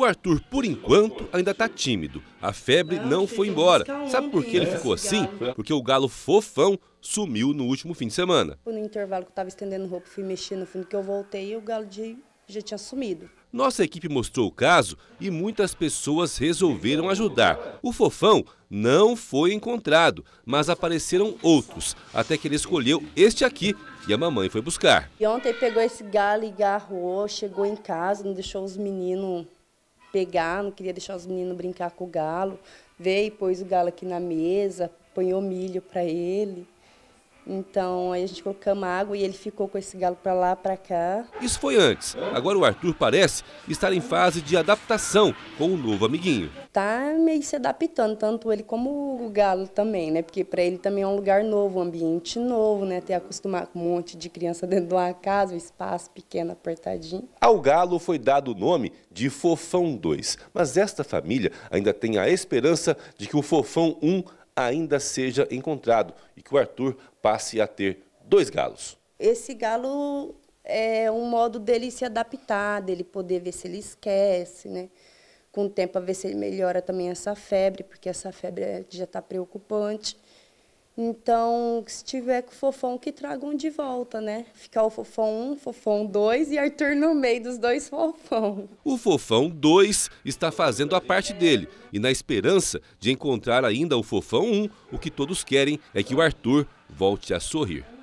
O Arthur, por enquanto, ainda está tímido. A febre não foi embora. Sabe por que ele ficou assim? Porque o galo fofão sumiu no último fim de semana. No intervalo que eu estava estendendo roupa, fui mexer no fundo que eu voltei e o galo de, já tinha sumido. Nossa equipe mostrou o caso e muitas pessoas resolveram ajudar. O fofão não foi encontrado, mas apareceram outros, até que ele escolheu este aqui e a mamãe foi buscar. E ontem pegou esse galo e garrou, chegou em casa, não deixou os meninos pegar, não queria deixar os meninos brincar com o galo. Veio, pôs o galo aqui na mesa, apanhou milho para ele. Então aí a gente colocamos água e ele ficou com esse galo para lá, para cá. Isso foi antes. Agora o Arthur parece estar em fase de adaptação com o novo amiguinho. Tá meio se adaptando, tanto ele como o galo também, né? Porque para ele também é um lugar novo, um ambiente novo, né? Ter acostumar com um monte de criança dentro de uma casa, um espaço pequeno, apertadinho. Ao galo foi dado o nome de Fofão 2, mas esta família ainda tem a esperança de que o Fofão 1 ainda seja encontrado e que o Arthur passe a ter dois galos. Esse galo é um modo dele se adaptar, dele poder ver se ele esquece, né? Com o tempo, a ver se ele melhora também essa febre, porque essa febre já está preocupante. Então, se tiver com o Fofão, que tragam de volta, né? Ficar o Fofão 1, Fofão 2 e Arthur no meio dos dois Fofão. O Fofão 2 está fazendo a parte dele. E na esperança de encontrar ainda o Fofão 1, o que todos querem é que o Arthur volte a sorrir.